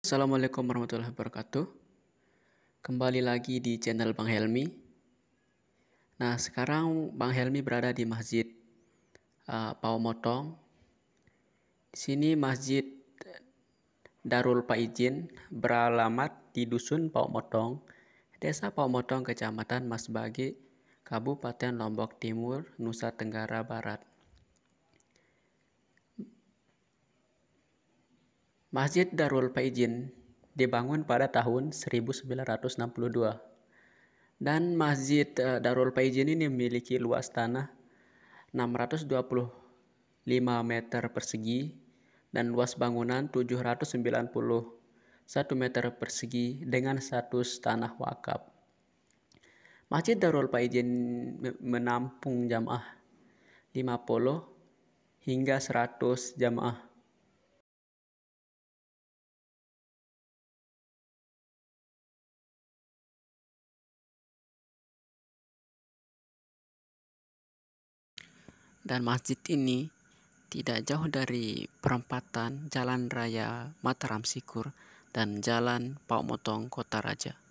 Assalamualaikum warahmatullahi wabarakatuh. Kembali lagi di channel Bang Helmi. Nah, sekarang Bang Helmi berada di Masjid uh, Pau Motong. Di sini Masjid Darul Paijin beralamat di Dusun Pau Motong, Desa Pau Motong, Kecamatan Masbagi, Kabupaten Lombok Timur, Nusa Tenggara Barat. Masjid Darul Faizin dibangun pada tahun 1962 dan Masjid eh, Darul Faizin ini memiliki luas tanah 625 meter persegi dan luas bangunan 791 meter persegi dengan status tanah wakaf. Masjid Darul Faizin menampung jamaah 50 hingga 100 jamaah dan masjid ini tidak jauh dari perempatan Jalan Raya Mataram Sikur dan Jalan Pak Motong Kota Raja.